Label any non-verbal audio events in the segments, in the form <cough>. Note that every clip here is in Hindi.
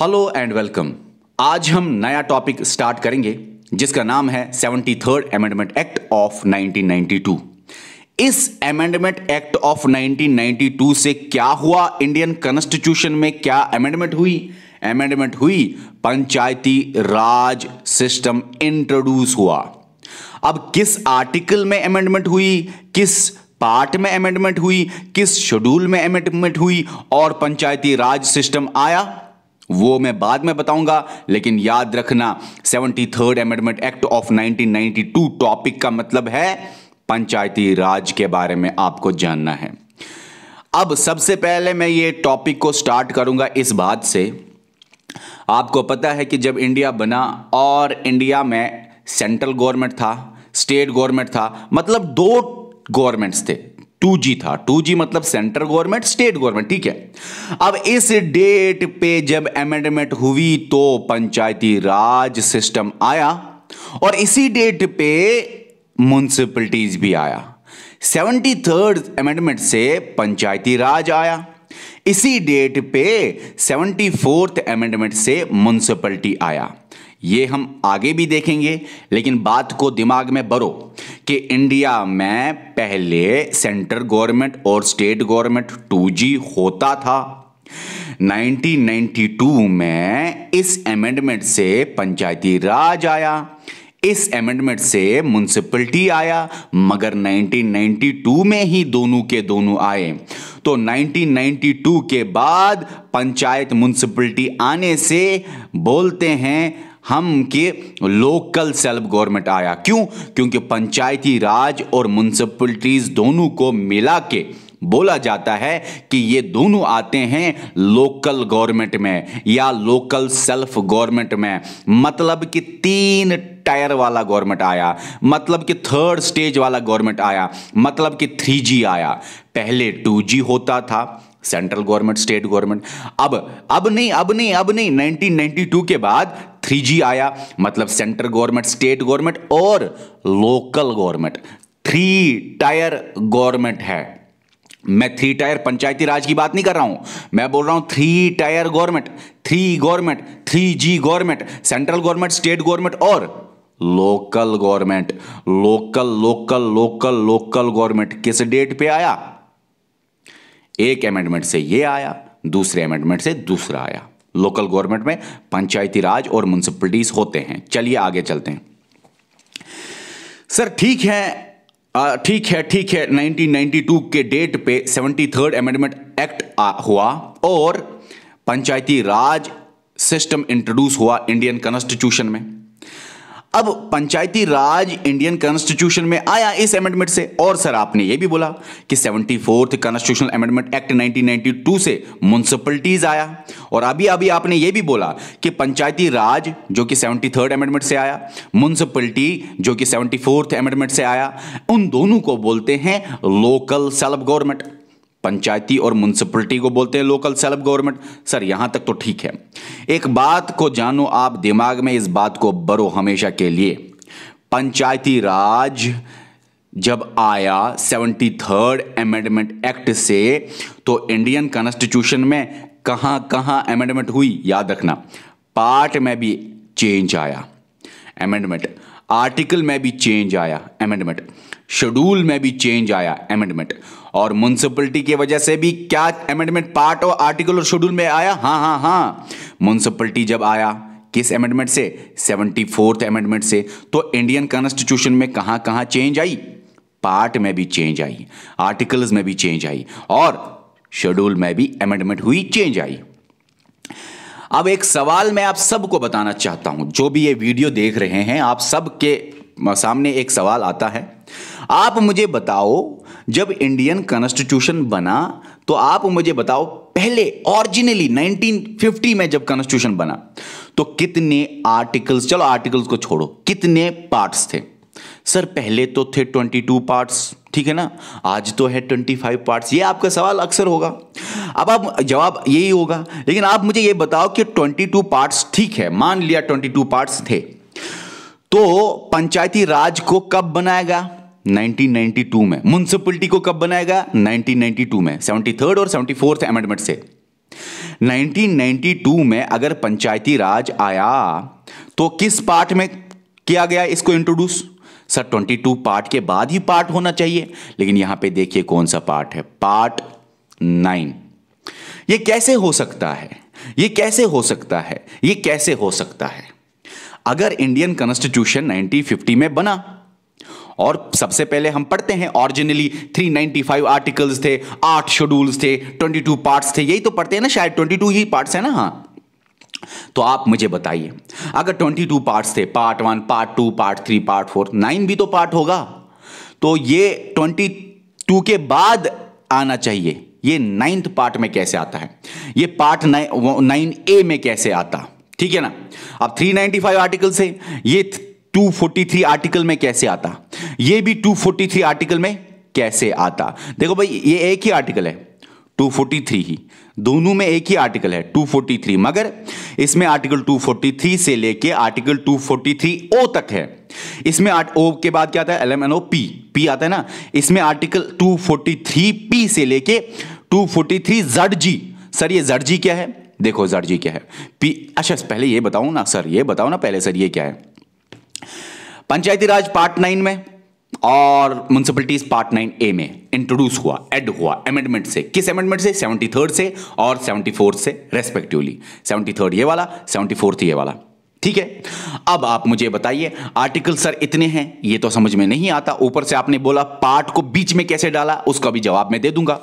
हेलो एंड वेलकम आज हम नया टॉपिक स्टार्ट करेंगे जिसका नाम है seventy third amendment act of 1992 इस अमेंडमेंट एक्ट ऑफ 1992 से क्या हुआ इंडियन कॉन्स्टिट्यूशन में क्या अमेंडमेंट हुई अमेंडमेंट हुई पंचायती राज सिस्टम इंट्रोड्यूस हुआ अब किस आर्टिकल में अमेंडमेंट हुई किस पार्ट में अमेंडमेंट हुई किस शेड्यूल में अमेंडमेंट हुई और पंचायती राज सिस्टम आया वो मैं बाद में बताऊंगा लेकिन याद रखना seventy third amendment act of 1992 topic का मतलब है पंचायती राज के बारे में आपको जानना है अब सबसे पहले मैं ये टॉपिक को स्टार्ट करूंगा इस बात से आपको पता है कि जब इंडिया बना और इंडिया में सेंट्रल गवर्नमेंट था स्टेट गवर्नमेंट था मतलब दो गवर्नमेंट्स थे टू जी था टू जी मतलब सेंट्रल गवर्नमेंट स्टेट गवर्नमेंट ठीक है अब इस डेट पे जब अमेंडमेंट हुई तो पंचायती राज सिस्टम आया और इसी डेट पे म्यूनसिपलिटीज भी आया सेवेंटी थर्ड अमेंडमेंट से पंचायती राज आया इसी डेट पे सेवेंटी फोर्थ अमेंडमेंट से म्यूनसिपलिटी आया ये हम आगे भी देखेंगे लेकिन बात को दिमाग में भरो कि इंडिया में पहले सेंट्रल गवर्नमेंट और स्टेट गवर्नमेंट टू होता था 1992 में इस अमेंडमेंट से पंचायती राज आया इस अमेंडमेंट से म्यूनसिपलिटी आया मगर 1992 में ही दोनों के दोनों आए तो 1992 के बाद पंचायत म्यूनसिपलिटी आने से बोलते हैं हम के लोकल सेल्फ गवर्नमेंट आया क्यों क्योंकि पंचायती राज और म्यूनसिपलिटीज दोनों को मिला के बोला जाता है कि ये दोनों आते हैं लोकल गवर्नमेंट में या लोकल सेल्फ गवर्नमेंट में मतलब कि तीन टायर वाला गवर्नमेंट आया मतलब कि थर्ड स्टेज वाला गवर्नमेंट आया मतलब कि थ्री आया पहले टू होता था सेंट्रल गवर्नमेंट स्टेट गवर्नमेंट अब अब नहीं अब नहीं अब नहीं 1992 के बाद 3G आया मतलब सेंट्रल गवर्नमेंट स्टेट गवर्नमेंट और local government three tier government है मैं थ्री टायर पंचायती राज की बात नहीं कर रहा हूं मैं बोल रहा हूं three tier government three government three G government central government state government और local government local local local local government किस डेट पे आया एक अमेंडमेंट से ये आया दूसरे अमेंडमेंट से दूसरा आया लोकल गवर्नमेंट में पंचायती राज और म्यूनसिपलिटीज होते हैं चलिए आगे चलते हैं सर ठीक है ठीक है ठीक है 1992 के डेट पे थर्ड अमेंडमेंट एक्ट हुआ और पंचायती राज सिस्टम इंट्रोड्यूस हुआ इंडियन कॉन्स्टिट्यूशन में अब पंचायती राज इंडियन कॉन्स्टिट्यूशन में आया इस अमेंडमेंट से और सर आपने ये भी बोला कि seventy fourth constitutional amendment act 1992 से म्यूनसिपलिटीज आया और अभी अभी आपने ये भी बोला कि पंचायती राज जो कि सेवेंटी थर्ड अमेंडमेंट से आया म्यूनसिपलिटी जो कि सेवेंटी फोर्थ अमेंडमेंट से आया उन दोनों को बोलते हैं लोकल सेल्फ गवर्नमेंट पंचायती और म्यूनसिपलिटी को बोलते हैं लोकल सेल्फ गवर्नमेंट सर यहां तक तो ठीक है एक बात को जानो आप दिमाग में इस बात को बरो हमेशा के लिए पंचायती राज जब आया सेवेंटी थर्ड अमेंडमेंट एक्ट से तो इंडियन कॉन्स्टिट्यूशन में कहां कहां अमेंडमेंट हुई याद रखना पार्ट में भी चेंज आया अमेंडमेंट आर्टिकल में भी चेंज आया अमेंडमेंट शेड्यूल में भी चेंज आया अमेंडमेंट और म्यूनसिपलिटी की वजह से भी क्या अमेंडमेंट पार्ट और आर्टिकल और शेड्यूल में आया हाँ हाँ हाँ म्यूनसिपलिटी जब आया किस अमेंडमेंट से सेवेंटी फोर्थ अमेंडमेंट से तो इंडियन कॉन्स्टिट्यूशन में कहाँ कहाँ चेंज आई पार्ट में भी चेंज आई आर्टिकल्स में भी चेंज आई और शेड्यूल में भी अमेंडमेंट हुई चेंज आई अब एक सवाल मैं आप सबको बताना चाहता हूं जो भी ये वीडियो देख रहे हैं आप सबके सामने एक सवाल आता है आप मुझे बताओ जब इंडियन कॉन्स्टिट्यूशन बना तो आप मुझे बताओ पहले ओरिजिनली 1950 में जब कॉन्स्टिट्यूशन बना तो कितने आर्टिकल्स चलो आर्टिकल्स को छोड़ो कितने पार्ट्स थे सर पहले तो थे 22 पार्ट्स ठीक है ना आज तो है 25 पार्ट्स ये आपका सवाल अक्सर होगा अब आप जवाब यही होगा लेकिन आप मुझे ये बताओ कि 22 पार्ट्स ठीक है मान लिया 22 पार्ट्स थे तो पंचायती राज को कब बनाया गया 1992 में म्यूनसिपलिटी को कब बनाया गया 1992 में 73 और 74 अमेंडमेंट से 1992 में अगर पंचायती राज आया तो किस पार्ट में किया गया इसको इंट्रोड्यूस सर 22 पार्ट के बाद ही पार्ट होना चाहिए लेकिन यहां पे देखिए कौन सा पार्ट है पार्ट 9 ये कैसे हो सकता है ये कैसे हो सकता है ये कैसे हो सकता है अगर इंडियन कॉन्स्टिट्यूशन 1950 में बना और सबसे पहले हम पढ़ते हैं ऑरिजिनली 395 आर्टिकल्स थे आठ शेड्यूल्स थे 22 पार्ट्स थे यही तो पढ़ते हैं ना शायद 22 ही पार्ट्स है ना हाँ तो आप मुझे बताइए अगर 22 पार्ट्स थे part one part two part three part four nine भी तो पार्ट होगा तो ये 22 के बाद आना चाहिए ये नाइन्थ पार्ट में कैसे आता है ये पार्ट नाइन ए में कैसे आता ठीक है ना अब 395 आर्टिकल से ये 243 आर्टिकल में कैसे आता ये भी 243 आर्टिकल में कैसे आता देखो भाई ये एक ही आर्टिकल है 243 ही दोनों में एक ही आर्टिकल है 243 मगर इसमें आर्टिकल 243 से लेके आर्टिकल 243 ओ तक है इसमें ओ के बाद क्या आता है L M N O P P आता है ना इसमें आर्टिकल 243 पी से लेके 243 जड जी सर ये जड जी क्या है देखो जड जी क्या है पी अच्छा पहले ये बताओ ना सर ये बताओ ना पहले सर ये क्या है पंचायती राज पार्ट नाइन में और म्यूनसिपलिटीज पार्ट नाइन ए में इंट्रोड्यूस हुआ एड हुआ अमेंडमेंट से किस अमेंडमेंट से सेवेंटी थर्ड से और सेवेंटी फोर्थ से रेस्पेक्टिवली सेवेंटी थर्ड ये वाला सेवेंटी फोर्थ ये वाला ठीक है अब आप मुझे बताइए आर्टिकल सर इतने हैं ये तो समझ में नहीं आता ऊपर से आपने बोला पार्ट को बीच में कैसे डाला उसका भी जवाब मैं दे दूंगा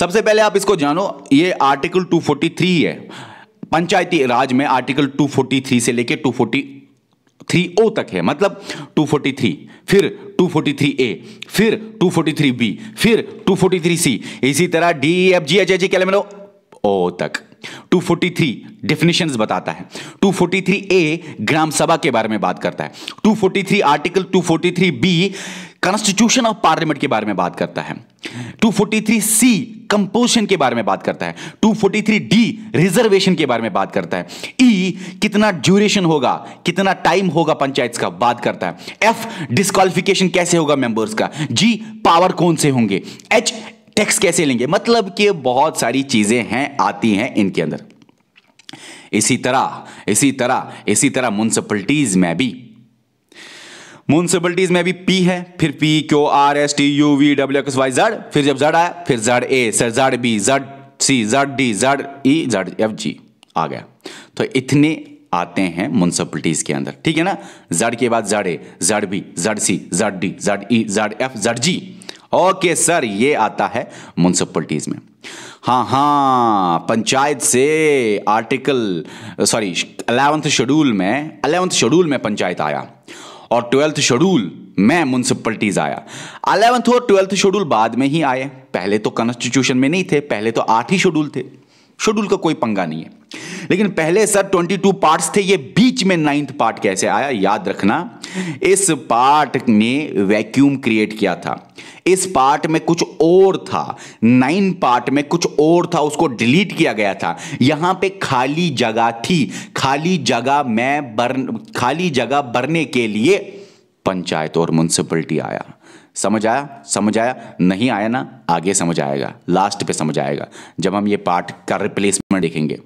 सबसे पहले आप इसको जानो ये आर्टिकल 243 है पंचायती राज में आर्टिकल 243 से लेके थ्री ओ तक है मतलब 243 फिर 243 ए फिर 243 बी फिर 243 सी इसी तरह D F G H H क्या मिलो ओ तक 243 डेफिनेशंस बताता है 243 ए ग्राम सभा के बारे में बात करता है 243 article 243 B constitution of parliament के बारे में बात करता है 243 सी कंपोजिशन के बारे में बात करता है 243 डी रिजर्वेशन के बारे में बात करता है ई e, कितना ड्यूरेशन होगा कितना टाइम होगा पंचायत का बात करता है एफ डिस्कालिफिकेशन कैसे होगा मेंबर्स का जी पावर कौन से होंगे एच टैक्स कैसे लेंगे मतलब कि बहुत सारी चीजें हैं आती हैं इनके अंदर इसी तरह इसी तरह इसी तरह म्यूनसिपलिटीज में भी म्यूनसिपलिटीज में भी पी है फिर P Q R S T U V W X Y Z फिर जब जड आया फिर जड ए सर जड बी जड सी जड डी जड ई जड एफ जी आ गया तो इतने आते हैं म्यूनसिपलिटीज के अंदर ठीक है ना जड के बाद जड ए जड बी जड सी जड डी जड ई जड एफ जड जी ओके सर ये आता है म्यूनसिपलिटीज में हाँ हाँ पंचायत से आर्टिकल सॉरी अलेवंथ शेड्यूल में अलेवंथ शेड्यूल में पंचायत आया और ट्वेल्थ शेड्यूल में म्यूनसिपलिटीज आया अलेवंथ और ट्वेल्थ शेड्यूल बाद में ही आए पहले तो कॉन्स्टिट्यूशन में नहीं थे पहले तो आठ ही शेड्यूल थे शेड्यूल का कोई पंगा नहीं है लेकिन पहले सर 22 पार्ट्स थे ये बीच में नाइन्थ पार्ट कैसे आया याद रखना इस पार्ट ने वैक्यूम क्रिएट किया था इस पार्ट में कुछ और था नाइन पार्ट में कुछ और था उसको डिलीट किया गया था यहां पे खाली जगह थी खाली जगह में बर्न खाली जगह भरने के लिए पंचायत और म्यूनसिपलिटी आया समझ आया समझ आया नहीं आया ना आगे समझ आएगा लास्ट पे समझ आएगा जब हम ये पार्ट का रिप्लेसमेंट देखेंगे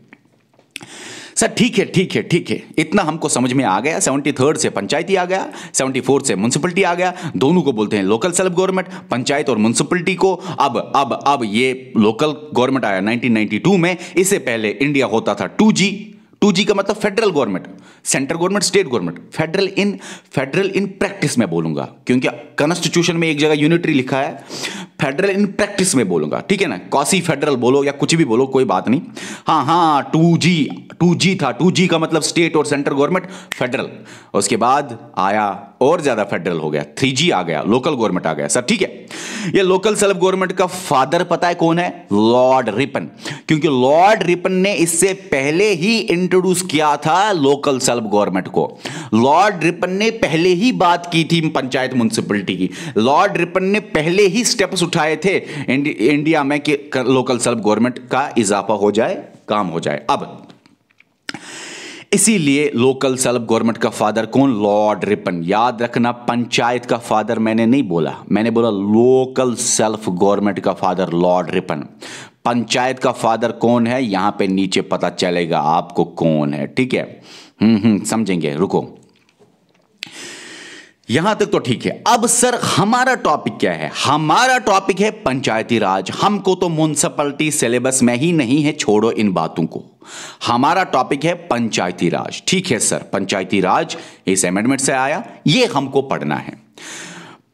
सर ठीक है ठीक है ठीक है इतना हमको समझ में आ गया सेवेंटी थर्ड से पंचायती आ गया सेवेंटी फोर्थ से म्यूनसिपलिटी आ गया दोनों को बोलते हैं लोकल सेल्फ गवर्नमेंट पंचायत और म्यूनसिपलिटी को अब अब अब ये लोकल गवर्नमेंट आया 1992 में इससे पहले इंडिया होता था जी टू जी का मतलब federal government central government state government federal in federal in practice में बोलूंगा क्योंकि कॉन्स्टिट्यूशन में एक जगह यूनिटरी लिखा है फेडरल इन प्रैक्टिस में बोलूंगा ठीक है ना कॉसी फेडरल बोलो या कुछ भी बोलो कोई बात नहीं हाँ हाँ टू जी टू जी था टू जी का मतलब स्टेट और सेंट्रल गवर्नमेंट फेडरल उसके बाद आया और ज्यादा फेडरल हो गया थ्री आ गया लोकल गवर्नमेंट आ गया सर ठीक है ये लोकल सेल्फ गवर्नमेंट का फादर पता है कौन है लॉर्ड रिपन क्योंकि लॉर्ड रिपन ने इससे पहले ही इंट्रोड्यूस किया था लोकल सेल्फ गवर्नमेंट को लॉर्ड रिपन ने पहले ही बात की थी पंचायत म्यूनसिपलिटी की लॉर्ड रिपन ने पहले ही स्टेप्स उठाए थे इंडिया में कि लोकल सेल्फ गवर्नमेंट का इजाफा हो जाए काम हो जाए अब इसीलिए लोकल सेल्फ गवर्नमेंट का फादर कौन लॉर्ड रिपन याद रखना पंचायत का फादर मैंने नहीं बोला मैंने बोला लोकल सेल्फ गवर्नमेंट का फादर लॉर्ड रिपन पंचायत का फादर कौन है यहां पे नीचे पता चलेगा आपको कौन है ठीक है हम्म हम्म समझेंगे रुको यहां तक तो ठीक है अब सर हमारा टॉपिक क्या है हमारा टॉपिक है पंचायती राज हमको तो म्यूनसिपलिटी सिलेबस में ही नहीं है छोड़ो इन बातों को हमारा टॉपिक है पंचायती राज ठीक है सर पंचायती राज इस अमेंडमेंट से आया ये हमको पढ़ना है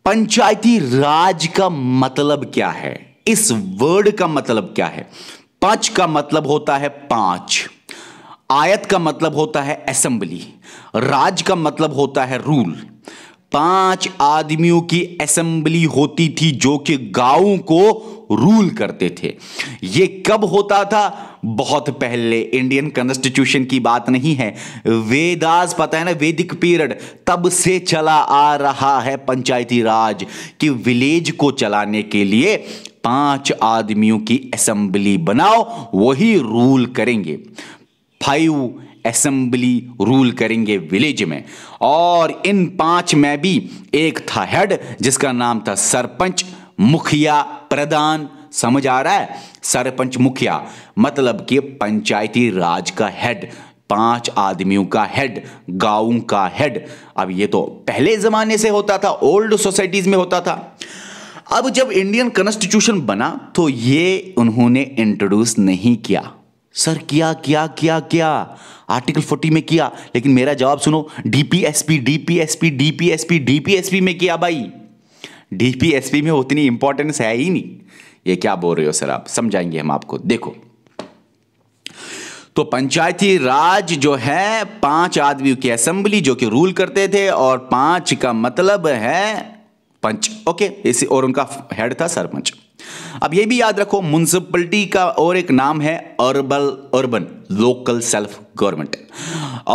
पंचायती राज का मतलब क्या है इस वर्ड का मतलब क्या है पंच का मतलब होता है पांच आयत का मतलब होता है असेंबली राज का मतलब होता है रूल पांच आदमियों की असेंबली होती थी जो कि गांव को रूल करते थे यह कब होता था बहुत पहले इंडियन कॉन्स्टिट्यूशन की बात नहीं है वेदास पता है ना वेदिक पीरियड तब से चला आ रहा है पंचायती राज कि विलेज को चलाने के लिए पांच आदमियों की असेंबली बनाओ वही रूल करेंगे फाइव असेंबली रूल करेंगे विलेज में और इन पांच में भी एक था हेड जिसका नाम था सरपंच मुखिया प्रधान समझ आ रहा है सरपंच मुखिया मतलब कि पंचायती राज का हेड पांच आदमियों का हेड गांव का हेड अब ये तो पहले जमाने से होता था ओल्ड सोसाइटीज में होता था अब जब इंडियन कॉन्स्टिट्यूशन बना तो ये उन्होंने इंट्रोड्यूस नहीं किया सर किया किया किया किया आर्टिकल 40 में किया लेकिन मेरा जवाब सुनो डीपीएसपी डीपीएसपी डीपीएसपी डीपीएसपी में किया भाई डीपीएसपी में उतनी इंपॉर्टेंस है ही नहीं ये क्या बोल रहे हो सर आप समझाएंगे हम आपको देखो तो पंचायती राज जो है पांच आदमियों की असेंबली जो कि रूल करते थे और पांच का मतलब है पंच ओके इसी और उनका हेड था सरपंच अब ये भी याद रखो म्यूनसिपलिटी का और एक नाम है अर्बल अर्बन लोकल सेल्फ गवर्नमेंट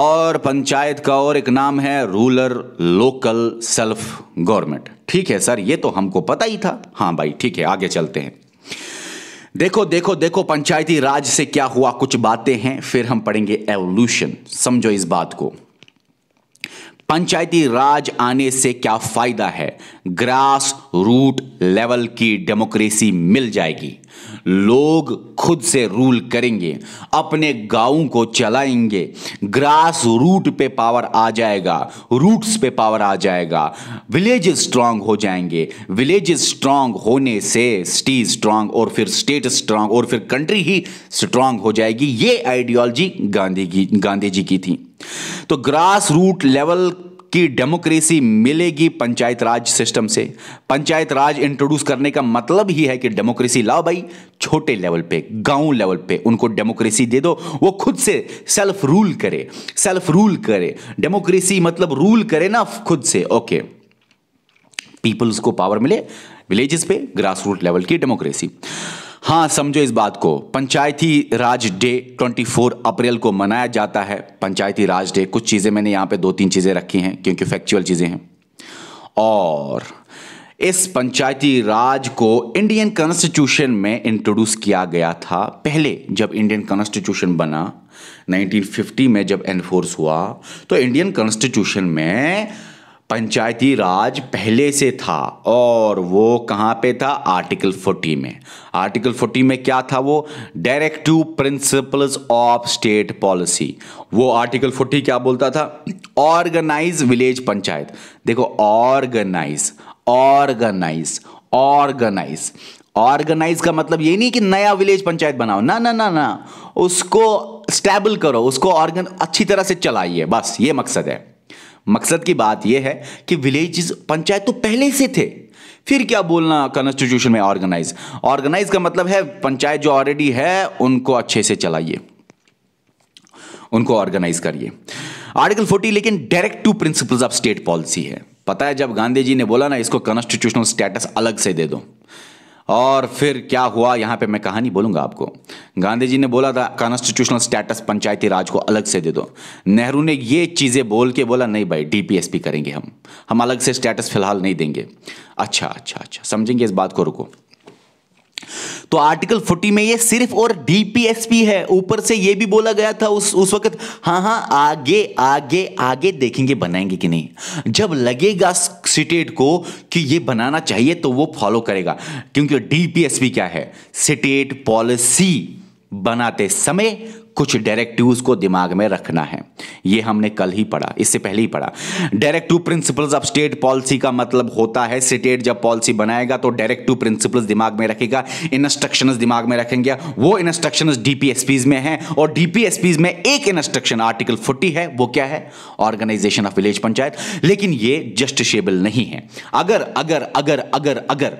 और पंचायत का और एक नाम है रूलर लोकल सेल्फ गवर्नमेंट ठीक है सर ये तो हमको पता ही था हाँ भाई ठीक है आगे चलते हैं देखो देखो देखो पंचायती राज से क्या हुआ कुछ बातें हैं फिर हम पढ़ेंगे एवोल्यूशन समझो इस बात को पंचायती राज आने से क्या फायदा है ग्रास रूट लेवल की डेमोक्रेसी मिल जाएगी लोग खुद से रूल करेंगे अपने गांव को चलाएंगे ग्रास रूट पे पावर आ जाएगा रूट्स पे पावर आ जाएगा विलेज स्ट्रांग हो जाएंगे विलेज स्ट्रांग होने से सिटी स्ट्रांग और फिर स्टेट स्ट्रांग और फिर कंट्री ही स्ट्रांग हो जाएगी ये आइडियोलॉजी गांधी की गांधी जी की थी तो ग्रास रूट लेवल की डेमोक्रेसी मिलेगी पंचायत राज सिस्टम से पंचायत राज इंट्रोड्यूस करने का मतलब ही है कि डेमोक्रेसी लाओ भाई छोटे लेवल पे गांव लेवल पे उनको डेमोक्रेसी दे दो वो खुद से सेल्फ रूल करे सेल्फ रूल करे डेमोक्रेसी मतलब रूल करे ना खुद से ओके पीपल्स को पावर मिले विलेजेस पे ग्रास रूट लेवल की डेमोक्रेसी हाँ समझो इस बात को पंचायती राज डे 24 अप्रैल को मनाया जाता है पंचायती राज डे कुछ चीज़ें मैंने यहाँ पे दो तीन चीज़ें रखी हैं क्योंकि फैक्चुअल चीज़ें हैं और इस पंचायती राज को इंडियन कॉन्स्टिट्यूशन में इंट्रोड्यूस किया गया था पहले जब इंडियन कॉन्स्टिट्यूशन बना 1950 में जब एनफोर्स हुआ तो इंडियन कॉन्स्टिट्यूशन में पंचायती राज पहले से था और वो कहाँ पे था आर्टिकल 40 में आर्टिकल 40 में क्या था वो directive principles of state policy वो आर्टिकल 40 क्या बोलता था ऑर्गेनाइज विलेज पंचायत देखो ऑर्गेनाइज ऑर्गेनाइज ऑर्गेनाइज ऑर्गेनाइज का मतलब ये नहीं कि नया विलेज पंचायत बनाओ ना ना ना ना उसको स्टेबल करो उसको ऑर्गन अच्छी तरह से चलाइए बस ये मकसद है मकसद की बात यह है कि विलेज पंचायत तो पहले से थे फिर क्या बोलना कॉन्स्टिट्यूशन में ऑर्गेनाइज ऑर्गेनाइज का मतलब है पंचायत जो ऑलरेडी है उनको अच्छे से चलाइए उनको ऑर्गेनाइज करिए आर्टिकल 40 लेकिन directive principles of state policy है पता है जब गांधी जी ने बोला ना इसको कॉन्स्टिट्यूशनल स्टेटस अलग से दे दो और फिर क्या हुआ यहाँ पे मैं कहानी बोलूँगा आपको गांधी जी ने बोला था कॉन्स्टिट्यूशनल स्टेटस पंचायती राज को अलग से दे दो नेहरू ने ये चीज़ें बोल के बोला नहीं भाई डीपीएसपी करेंगे हम हम अलग से स्टेटस फिलहाल नहीं देंगे अच्छा अच्छा अच्छा समझेंगे इस बात को रुको तो आर्टिकल 40 में ये सिर्फ और डीपीएसपी है ऊपर से ये भी बोला गया था उस उस वक्त हाँ हाँ आगे आगे आगे देखेंगे बनाएंगे कि नहीं जब लगेगा सिटेट को कि ये बनाना चाहिए तो वो फॉलो करेगा क्योंकि डीपीएसपी क्या है सिटेट पॉलिसी बनाते समय कुछ डायरेक्टिव्स को दिमाग में रखना है ये हमने कल ही पढ़ा इससे पहले ही पढ़ा directive principles of state policy का मतलब होता है स्टेट जब पॉलिसी बनाएगा तो डायरेक्टिव प्रिंसिपल्स दिमाग में रखेगा इंस्ट्रक्शन दिमाग में रखेंगे वो इंस्ट्रक्शन डीपीएसपीज में है और डीपीएसपीज में एक इंस्ट्रक्शन आर्टिकल फोर्टी है वो क्या है ऑर्गेनाइजेशन ऑफ विलेज पंचायत लेकिन ये जस्टिशेबल नहीं है अगर अगर अगर अगर अगर अगर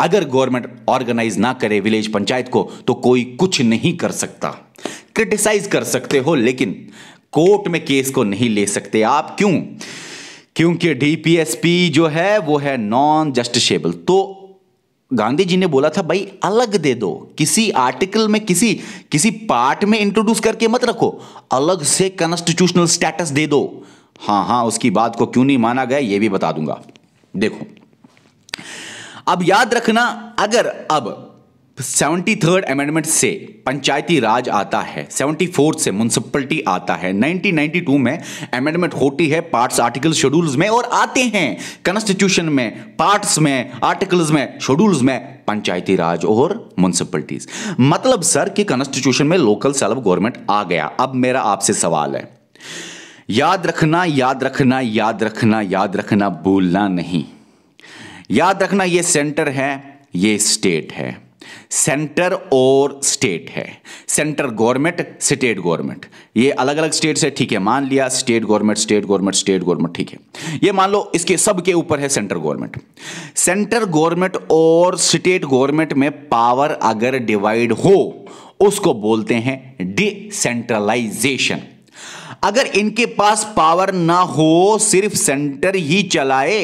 अगर गवर्नमेंट ऑर्गेनाइज ना करे विलेज पंचायत को तो कोई कुछ नहीं कर सकता क्रिटिसाइज कर सकते हो लेकिन कोर्ट में केस को नहीं ले सकते आप क्यों क्योंकि डीपीएसपी जो है वो है नॉन जस्टिसेबल तो गांधी जी ने बोला था भाई अलग दे दो किसी आर्टिकल में किसी किसी पार्ट में इंट्रोड्यूस करके मत रखो अलग से कॉन्स्टिट्यूशनल स्टेटस दे दो हां हां उसकी बात को क्यों नहीं माना गया ये भी बता दूंगा देखो अब याद रखना अगर अब सेवेंटी थर्ड अमेंडमेंट से पंचायती राज आता है सेवेंटी फोर्थ से म्यूनसिपलिटी आता है नाइनटीन नाइनटी टू में अमेंडमेंट होती है पार्ट्स आर्टिकल शेड्यूल्स में और आते हैं कॉन्स्टिट्यूशन में पार्ट्स में आर्टिकल्स में शेड्यूल्स में पंचायती राज और म्यूनसिपलिटीज मतलब सर कि कॉन्स्टिट्यूशन में लोकल सेल्फ गवर्नमेंट आ गया अब मेरा आपसे सवाल है याद रखना याद रखना याद रखना याद रखना भूलना नहीं याद रखना ये सेंटर है ये स्टेट है सेंटर और स्टेट है सेंटर गवर्नमेंट स्टेट गवर्नमेंट ये अलग अलग स्टेट से ठीक है मान लिया state government state government state government ठीक है ये मान लो इसके सब के ऊपर है सेंटर गवर्नमेंट सेंटर गवर्नमेंट और स्टेट गवर्नमेंट में पावर अगर डिवाइड हो उसको बोलते हैं डिसेंट्रलाइजेशन अगर इनके पास पावर ना हो सिर्फ सेंटर ही चलाए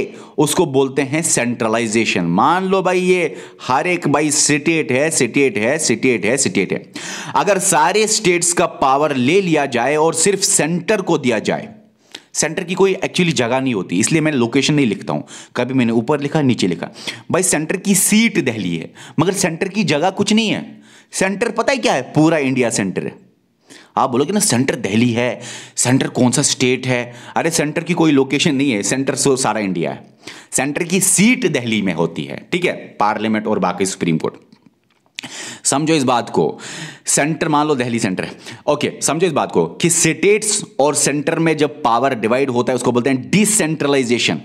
उसको बोलते हैं सेंट्रलाइजेशन मान लो भाई ये हर एक भाई स्टेट है स्टेट है स्टेट है स्टेट है अगर सारे स्टेट्स का पावर ले लिया जाए और सिर्फ सेंटर को दिया जाए सेंटर की कोई एक्चुअली जगह नहीं होती इसलिए मैं लोकेशन नहीं लिखता हूँ कभी मैंने ऊपर लिखा नीचे लिखा भाई सेंटर की सीट दहली है मगर सेंटर की जगह कुछ नहीं है सेंटर पता है क्या है पूरा इंडिया सेंटर है आप बोलोगे ना सेंटर दिल्ली है सेंटर कौन सा स्टेट है अरे सेंटर की कोई लोकेशन नहीं है सेंटर सो सारा इंडिया है सेंटर की सीट दिल्ली में होती है ठीक है पार्लियामेंट और बाकी सुप्रीम कोर्ट समझो इस बात को सेंटर मान लो दिल्ली सेंटर है ओके समझो इस बात को कि स्टेट्स और सेंटर में जब पावर डिवाइड होता है उसको बोलते हैं डिसेंट्रलाइजेशन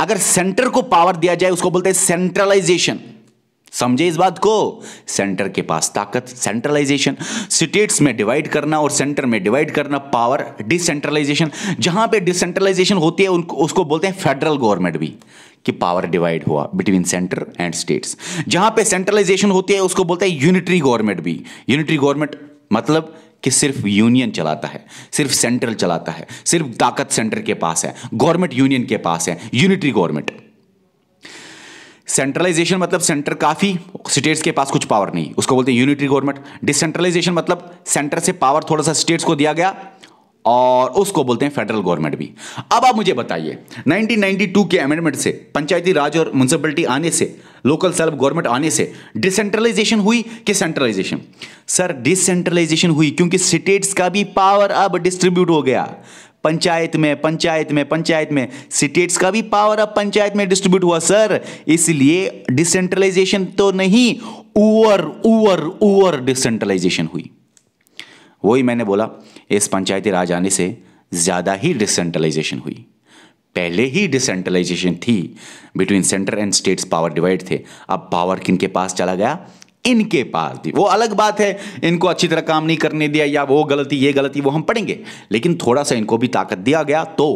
अगर सेंटर को पावर दिया जाए उसको बोलते हैं सेंट्रलाइजेशन समझे इस बात को सेंटर के पास ताकत सेंट्रलाइजेशन स्टेट्स में डिवाइड करना और सेंटर में डिवाइड करना पावर डिसेंट्रलाइजेशन जहां पे डिसेंट्रलाइजेशन होती है उनको उसको बोलते हैं फेडरल गवर्नमेंट भी कि पावर डिवाइड हुआ बिटवीन सेंटर एंड स्टेट्स जहां पे सेंट्रलाइजेशन होती है उसको बोलते हैं यूनिटरी गवर्नमेंट भी यूनिटरी गवर्नमेंट मतलब कि सिर्फ यूनियन चलाता है सिर्फ सेंट्रल चलाता है सिर्फ ताकत सेंटर के पास है गवर्नमेंट यूनियन के पास है यूनिटरी गवर्नमेंट सेंट्रलाइजेशन मतलब सेंटर काफ़ी स्टेट्स के पास कुछ पावर नहीं उसको बोलते हैं यूनिटरी गवर्नमेंट डिसेंट्रलाइजेशन मतलब सेंटर से पावर थोड़ा सा स्टेट्स को दिया गया और उसको बोलते हैं फेडरल गवर्नमेंट भी अब आप मुझे बताइए 1992 के अमेंडमेंट से पंचायती राज और म्यूनसिपलिटी आने से लोकल सेल्फ गवर्नमेंट आने से डिसेंट्रलाइजेशन हुई कि सेंट्रलाइजेशन सर डिसेंट्रलाइजेशन हुई क्योंकि स्टेट्स का भी पावर अब डिस्ट्रीब्यूट हो गया पंचायत में पंचायत में पंचायत में स्टेट्स का भी पावर अब पंचायत में डिस्ट्रीब्यूट हुआ सर इसलिए डिसेंट्रलाइजेशन तो नहीं ओवर ओवर ओवर डिसेंट्रलाइजेशन हुई वही मैंने बोला इस पंचायती राज आने से ज़्यादा ही डिसेंट्रलाइजेशन हुई पहले ही डिसेंट्रलाइजेशन थी between centre and states power divide थे अब पावर किन के पास चला गया इनके पास भी वो अलग बात है इनको अच्छी तरह काम नहीं करने दिया या वो गलती ये गलती वो हम पढ़ेंगे लेकिन थोड़ा सा इनको भी ताकत दिया गया तो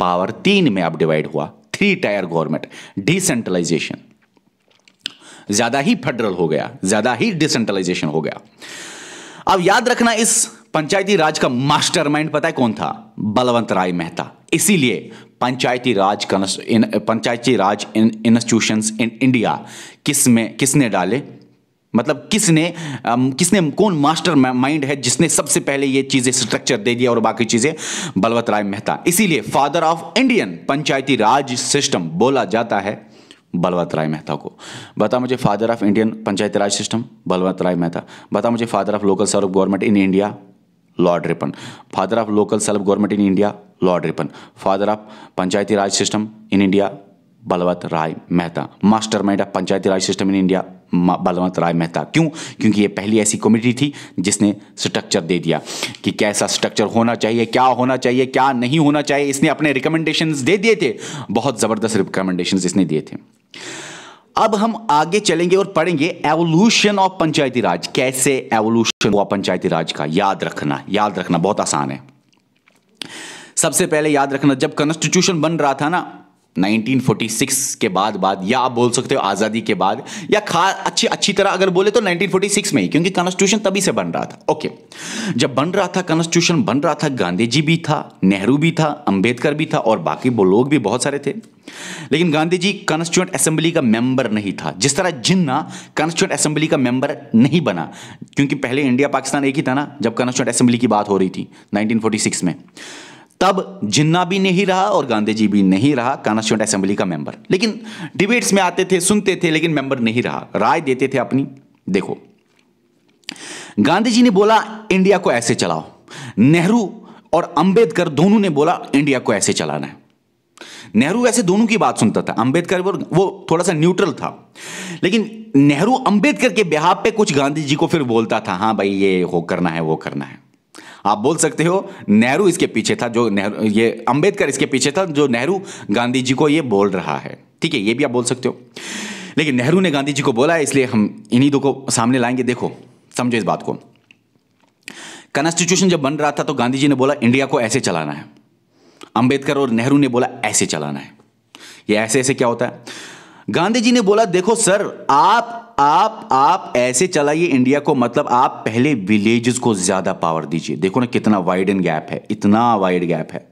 पावर तीन में अब डिवाइड हुआ थ्री टायर गवर्नमेंट डिसेंट्रलाइजेशन ज्यादा ही फेडरल हो गया ज्यादा ही डिसेंट्रलाइजेशन हो गया अब याद रखना इस पंचायती राज का मास्टरमाइंड पता है कौन था बलवंत राय मेहता इसीलिए पंचायती राज पंचायती राज इंस्टीट्यूशन इन इंडिया किस में किसने डाले मतलब किसने किसने कौन मास्टर माइंड है जिसने सबसे पहले ये चीज़ें स्ट्रक्चर दे दिया और बाकी चीज़ें बलवत राय मेहता इसीलिए father of Indian Panchayati Raj system बोला जाता है बलवत राय मेहता को बता मुझे father of Indian Panchayati Raj system Balwant Rai Mehta बता मुझे father of local self government in India Lord Ripon father of local self government in India Lord Ripon father of Panchayati Raj system in India Balwant Rai Mehta mastermind of Panchayati Raj system in India Balwant Rai Mehta क्यों क्योंकि ये पहली ऐसी कमेटी थी जिसने स्ट्रक्चर दे दिया कि कैसा स्ट्रक्चर होना चाहिए क्या होना चाहिए क्या नहीं होना चाहिए इसने अपने रिकमेंडेशन दे दिए थे बहुत ज़बरदस्त रिकमेंडेशन इसने दिए थे अब हम आगे चलेंगे और पढ़ेंगे एवोल्यूशन ऑफ पंचायती राज कैसे एवोल्यूशन हुआ पंचायती राज का याद रखना याद रखना बहुत आसान है सबसे पहले याद रखना जब कॉन्स्टिट्यूशन बन रहा था ना 1946 के बाद बाद या आप बोल सकते हो आज़ादी के बाद या खा अच्छी अच्छी तरह अगर बोले तो 1946 में ही क्योंकि कॉन्स्टिट्यूशन तभी से बन रहा था ओके जब बन रहा था कॉन्स्टिट्यूशन बन रहा था गांधी जी भी था नेहरू भी था अंबेडकर भी था और बाकी वो लोग भी बहुत सारे थे लेकिन गांधी जी कॉन्स्टिट्यूंट असेंबली का मेंबर नहीं था जिस तरह जिन्ना कॉन्स्टिट्यूंट असेंबली का मेंबर नहीं बना क्योंकि पहले इंडिया पाकिस्तान एक ही था ना जब कॉन्स्टिट्यूंट असेंबली की बात हो रही थी नाइनटीन में तब जिन्ना भी नहीं रहा और गांधी जी भी नहीं रहा कॉन्स्टिट्यूंट असेंबली का मेंबर लेकिन डिबेट्स में आते थे सुनते थे लेकिन मेंबर नहीं रहा राय देते थे अपनी देखो गांधी जी ने बोला इंडिया को ऐसे चलाओ नेहरू और अंबेडकर दोनों ने बोला इंडिया को ऐसे चलाना है नेहरू ऐसे दोनों की बात सुनता था अंबेडकर वो थोड़ा सा न्यूट्रल था लेकिन नेहरू अंबेडकर के बिहाब पे कुछ गांधी जी को फिर बोलता था हाँ भाई ये हो करना है वो करना है आप बोल सकते हो नेहरू इसके पीछे था जो नेहरू ये अंबेडकर इसके पीछे था जो नेहरू गांधी जी को ये बोल रहा है ठीक है ये भी आप बोल सकते हो लेकिन नेहरू ने गांधी जी को बोला है इसलिए हम इन्हीं दो को सामने लाएंगे देखो समझो इस बात को कॉन्स्टिट्यूशन जब बन रहा था तो गांधी जी ने बोला इंडिया को ऐसे चलाना है अंबेडकर और नेहरू ने बोला ऐसे चलाना है ये ऐसे ऐसे क्या होता है गांधी जी ने बोला देखो सर आप आप आप ऐसे चलाइए इंडिया को मतलब आप पहले विलेजेस को ज़्यादा पावर दीजिए देखो ना कितना वाइड एंड गैप है इतना वाइड गैप है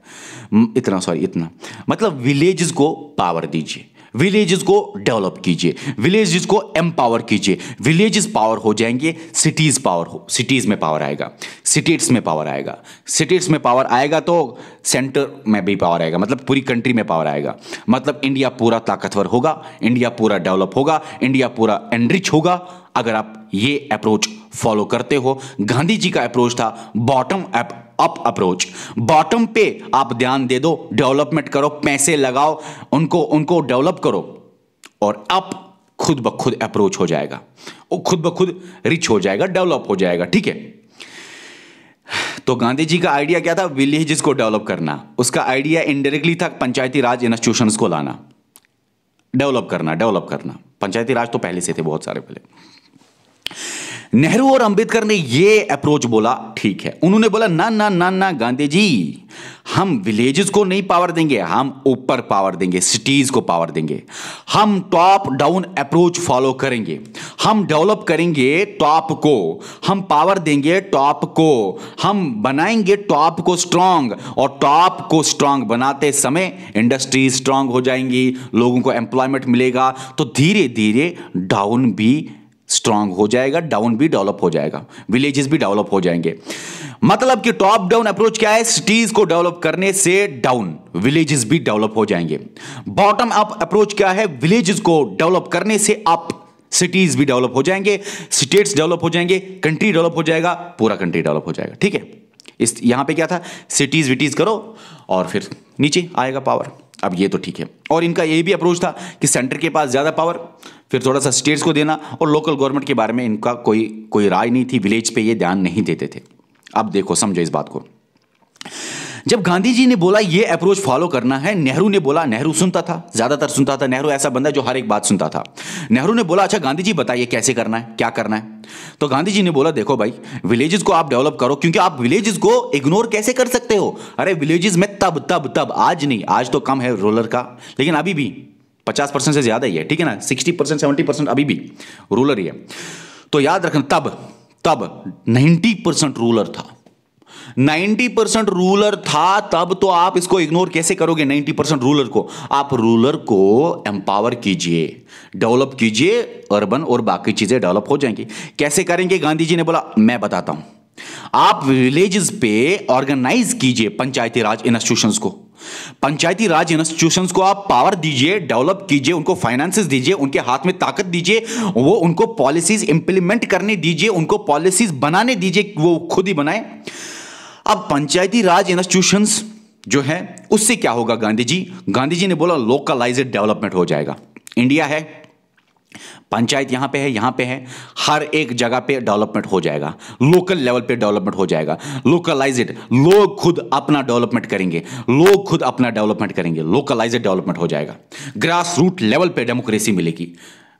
इतना सॉरी इतना मतलब विलेजेस को पावर दीजिए विलेजेस को डेवलप कीजिए विलेजेस को एम्पावर कीजिए विलेजेस पावर हो जाएंगे सिटीज़ पावर हो सिटीज़ में पावर आएगा सिटीज़ में पावर आएगा सिटीज़ में पावर आएगा तो सेंटर में भी पावर आएगा मतलब पूरी कंट्री में पावर आएगा मतलब इंडिया पूरा ताकतवर होगा इंडिया पूरा डेवलप होगा इंडिया पूरा एनरिच होगा अगर आप ये अप्रोच फॉलो करते हो गांधी जी का अप्रोच था bottom up up approach bottom पे आप ध्यान दे दो डेवलपमेंट करो पैसे लगाओ उनको उनको डेवलप करो और अप खुद ब खुद अप्रोच हो जाएगा वो खुद ब खुद रिच हो जाएगा डेवलप हो जाएगा ठीक है तो गांधी जी का आइडिया क्या था विलेज को डेवलप करना उसका आइडिया इनडायरेक्टली था पंचायती राज इंस्टीट्यूशन को लाना डेवलप करना डेवलप करना पंचायती राज तो पहले से थे बहुत सारे पहले नेहरू और अंबेडकर ने यह अप्रोच बोला ठीक है उन्होंने बोला ना ना ना ना गांधी जी हम विलेजेस को नहीं पावर देंगे हम ऊपर पावर देंगे सिटीज को पावर देंगे हम टॉप डाउन अप्रोच फॉलो करेंगे हम डेवलप करेंगे टॉप को हम पावर देंगे टॉप को हम बनाएंगे टॉप को स्ट्रांग और टॉप को स्ट्रांग बनाते समय इंडस्ट्री स्ट्रांग हो जाएंगी लोगों को एम्प्लॉयमेंट मिलेगा तो धीरे धीरे डाउन भी स्ट्रांग हो जाएगा डाउन भी डेवलप हो जाएगा विलेजेस भी डेवलप हो जाएंगे मतलब कि टॉप डाउन अप्रोच क्या है सिटीज को डेवलप करने से डाउन विलेजेस भी डेवलप हो जाएंगे बॉटम अप अप्रोच क्या है विलेजेस को डेवलप करने से अप सिटीज भी डेवलप हो जाएंगे स्टेट्स डेवलप हो जाएंगे कंट्री डेवलप हो जाएगा पूरा कंट्री डेवलप हो जाएगा ठीक है इस यहाँ पे क्या था सिटीज़ विटीज़ करो और फिर नीचे आएगा पावर अब ये तो ठीक है और इनका ये भी अप्रोच था कि सेंटर के पास ज़्यादा पावर फिर थोड़ा सा स्टेट्स को देना और लोकल गवर्नमेंट के बारे में इनका कोई कोई राय नहीं थी विलेज पे ये ध्यान नहीं देते थे अब देखो समझो इस बात को जब गांधी जी ने बोला ये अप्रोच फॉलो करना है नेहरू ने बोला नेहरू सुनता था ज्यादातर सुनता था नेहरू ऐसा बंदा जो हर एक बात सुनता था नेहरू ने बोला अच्छा गांधी जी बताइए कैसे करना है क्या करना है तो गांधी जी ने बोला देखो भाई विलेजेस को आप डेवलप करो क्योंकि आप विलेजेस को इग्नोर कैसे कर सकते हो अरे विलेजेस में तब तब तब आज नहीं आज तो कम है रोलर का लेकिन अभी भी पचास परसेंट से ज्यादा ही है ठीक है ना सिक्सटी परसेंट सेवेंटी परसेंट अभी भी रूलर ही है तो याद रखना तब तब नाइन्टी परसेंट रूलर था 90 परसेंट रूलर था तब तो आप इसको इग्नोर कैसे करोगे 90 परसेंट रूलर को आप रूलर को एम्पावर कीजिए डेवलप कीजिए अर्बन और बाकी चीजें डेवलप हो जाएंगी कैसे करेंगे गांधी जी ने बोला मैं बताता हूं आप विलेजेस पे ऑर्गेनाइज कीजिए पंचायती राज इंस्टीट्यूशंस को पंचायती राज इंस्टीट्यूशंस को आप पावर दीजिए डेवलप कीजिए उनको फाइनेंसेस दीजिए उनके हाथ में ताकत दीजिए वो उनको पॉलिसीज इंप्लीमेंट करने दीजिए उनको पॉलिसीज बनाने दीजिए वो खुद ही बनाए अब पंचायती राज इंस्टीट्यूशंस जो है उससे क्या होगा गांधी जी गांधी जी ने बोला लोकलाइज डेवलपमेंट हो जाएगा इंडिया है पंचायत यहां पे है यहां पे है हर एक जगह पे डेवलपमेंट हो जाएगा लोकल लेवल पे डेवलपमेंट हो जाएगा लोकलाइज्ड लोग खुद अपना डेवलपमेंट करेंगे लोग खुद अपना डेवलपमेंट करेंगे लोकलाइज्ड डेवलपमेंट हो जाएगा ग्रास रूट लेवल पे डेमोक्रेसी मिलेगी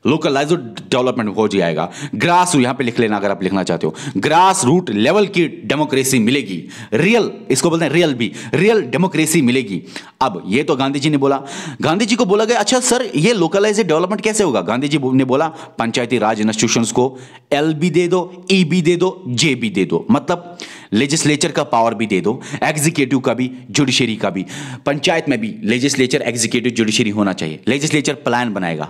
लोकलाइज डेवलपमेंट हो जाएगा ग्रास यहां पे लिख लेना अगर आप लिखना चाहते हो ग्रास रूट लेवल की डेमोक्रेसी मिलेगी रियल इसको बोलते हैं रियल भी रियल डेमोक्रेसी मिलेगी अब ये तो गांधी जी ने बोला गांधी जी को बोला गया अच्छा सर ये लोकलाइज डेवलपमेंट कैसे होगा गांधी जी ने बोला पंचायती राज इंस्टीट्यूशन को एल बी दे दो ई e बी दे दो जे बी दे दो मतलब लेजिस्लेचर का पावर भी दे दो एग्जीक्यूटिव का भी जुडिशरी का भी पंचायत में भी लेजिस्लेचर एग्जीक्यूटिव जुडिशरी होना चाहिए लेजिस्लेचर प्लान बनाएगा